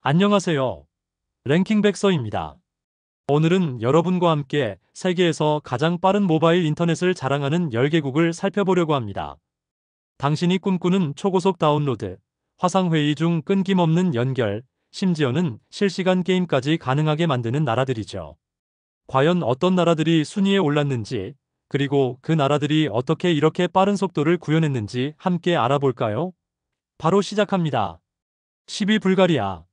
안녕하세요. 랭킹 백서입니다. 오늘은 여러분과 함께 세계에서 가장 빠른 모바일 인터넷을 자랑하는 10개국을 살펴보려고 합니다. 당신이 꿈꾸는 초고속 다운로드, 화상회의 중 끊김없는 연결, 심지어는 실시간 게임까지 가능하게 만드는 나라들이죠. 과연 어떤 나라들이 순위에 올랐는지, 그리고 그 나라들이 어떻게 이렇게 빠른 속도를 구현했는지 함께 알아볼까요? 바로 시작합니다. 10위 불가리아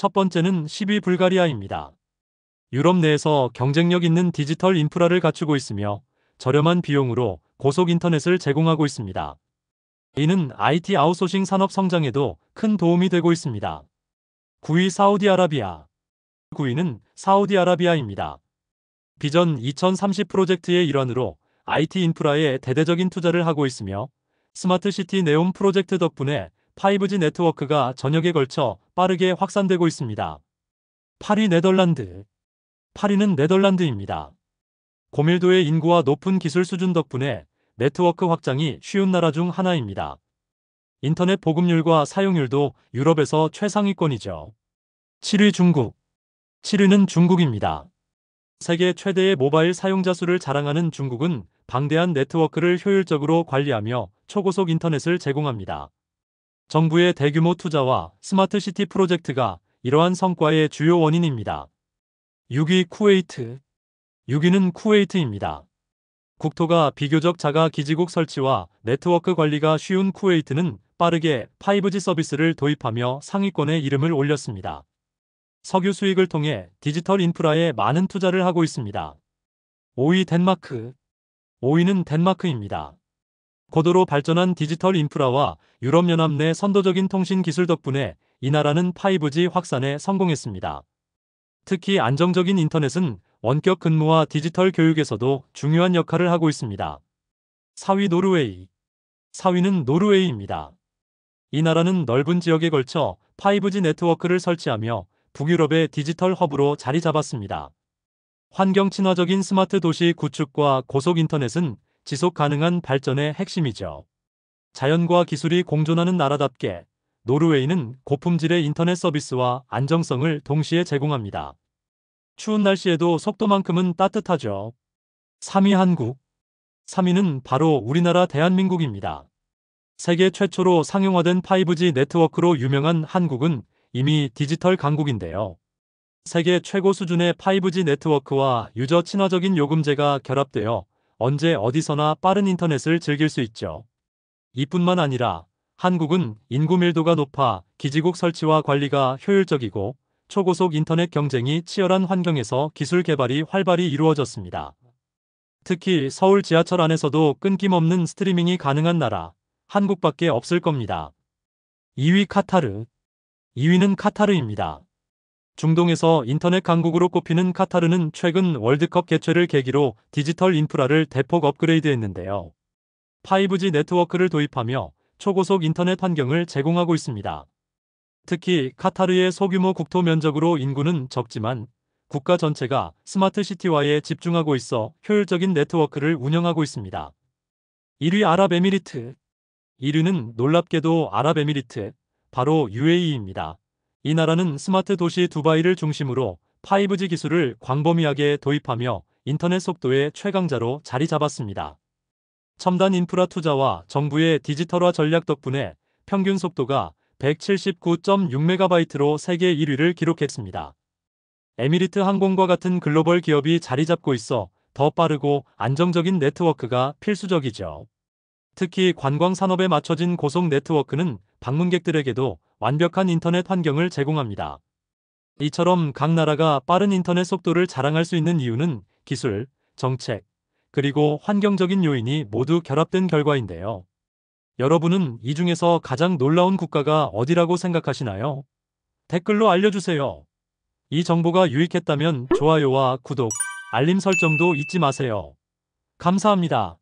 첫 번째는 10위 불가리아입니다. 유럽 내에서 경쟁력 있는 디지털 인프라를 갖추고 있으며 저렴한 비용으로 고속 인터넷을 제공하고 있습니다. 이는 IT 아웃소싱 산업 성장에도 큰 도움이 되고 있습니다. 9위 사우디아라비아 9위는 사우디아라비아입니다. 비전 2030 프로젝트의 일환으로 IT 인프라에 대대적인 투자를 하고 있으며 스마트시티 네온 프로젝트 덕분에 5G 네트워크가 전역에 걸쳐 빠르게 확산되고 있습니다. 8위 네덜란드 8위는 네덜란드입니다. 고밀도의 인구와 높은 기술 수준 덕분에 네트워크 확장이 쉬운 나라 중 하나입니다. 인터넷 보급률과 사용률도 유럽에서 최상위권이죠. 7위 중국 7위는 중국입니다. 세계 최대의 모바일 사용자 수를 자랑하는 중국은 방대한 네트워크를 효율적으로 관리하며 초고속 인터넷을 제공합니다. 정부의 대규모 투자와 스마트시티 프로젝트가 이러한 성과의 주요 원인입니다. 6위 쿠웨이트 6위는 쿠웨이트입니다. 국토가 비교적 작아 기지국 설치와 네트워크 관리가 쉬운 쿠웨이트는 빠르게 5G 서비스를 도입하며 상위권의 이름을 올렸습니다. 석유 수익을 통해 디지털 인프라에 많은 투자를 하고 있습니다. 5위 덴마크 5위는 덴마크입니다. 고도로 발전한 디지털 인프라와 유럽연합 내 선도적인 통신 기술 덕분에 이 나라는 5G 확산에 성공했습니다. 특히 안정적인 인터넷은 원격 근무와 디지털 교육에서도 중요한 역할을 하고 있습니다. 4위 노르웨이 4위는 노르웨이입니다. 이 나라는 넓은 지역에 걸쳐 5G 네트워크를 설치하며 북유럽의 디지털 허브로 자리 잡았습니다. 환경 친화적인 스마트 도시 구축과 고속 인터넷은 지속 가능한 발전의 핵심이죠. 자연과 기술이 공존하는 나라답게 노르웨이는 고품질의 인터넷 서비스와 안정성을 동시에 제공합니다. 추운 날씨에도 속도만큼은 따뜻하죠. 3위 한국 3위는 바로 우리나라 대한민국입니다. 세계 최초로 상용화된 5G 네트워크로 유명한 한국은 이미 디지털 강국인데요. 세계 최고 수준의 5G 네트워크와 유저 친화적인 요금제가 결합되어 언제 어디서나 빠른 인터넷을 즐길 수 있죠. 이뿐만 아니라 한국은 인구 밀도가 높아 기지국 설치와 관리가 효율적이고 초고속 인터넷 경쟁이 치열한 환경에서 기술 개발이 활발히 이루어졌습니다. 특히 서울 지하철 안에서도 끊김없는 스트리밍이 가능한 나라, 한국밖에 없을 겁니다. 2위 카타르 2위는 카타르입니다. 중동에서 인터넷 강국으로 꼽히는 카타르는 최근 월드컵 개최를 계기로 디지털 인프라를 대폭 업그레이드했는데요. 5G 네트워크를 도입하며 초고속 인터넷 환경을 제공하고 있습니다. 특히 카타르의 소규모 국토 면적으로 인구는 적지만 국가 전체가 스마트 시티화에 집중하고 있어 효율적인 네트워크를 운영하고 있습니다. 1위 아랍에미리트 1위는 놀랍게도 아랍에미리트, 바로 UAE입니다. 이 나라는 스마트 도시 두바이를 중심으로 5G 기술을 광범위하게 도입하며 인터넷 속도의 최강자로 자리 잡았습니다. 첨단 인프라 투자와 정부의 디지털화 전략 덕분에 평균 속도가 179.6MB로 세계 1위를 기록했습니다. 에미리트 항공과 같은 글로벌 기업이 자리 잡고 있어 더 빠르고 안정적인 네트워크가 필수적이죠. 특히 관광 산업에 맞춰진 고속 네트워크는 방문객들에게도 완벽한 인터넷 환경을 제공합니다. 이처럼 각 나라가 빠른 인터넷 속도를 자랑할 수 있는 이유는 기술, 정책, 그리고 환경적인 요인이 모두 결합된 결과인데요. 여러분은 이 중에서 가장 놀라운 국가가 어디라고 생각하시나요? 댓글로 알려주세요. 이 정보가 유익했다면 좋아요와 구독, 알림 설정도 잊지 마세요. 감사합니다.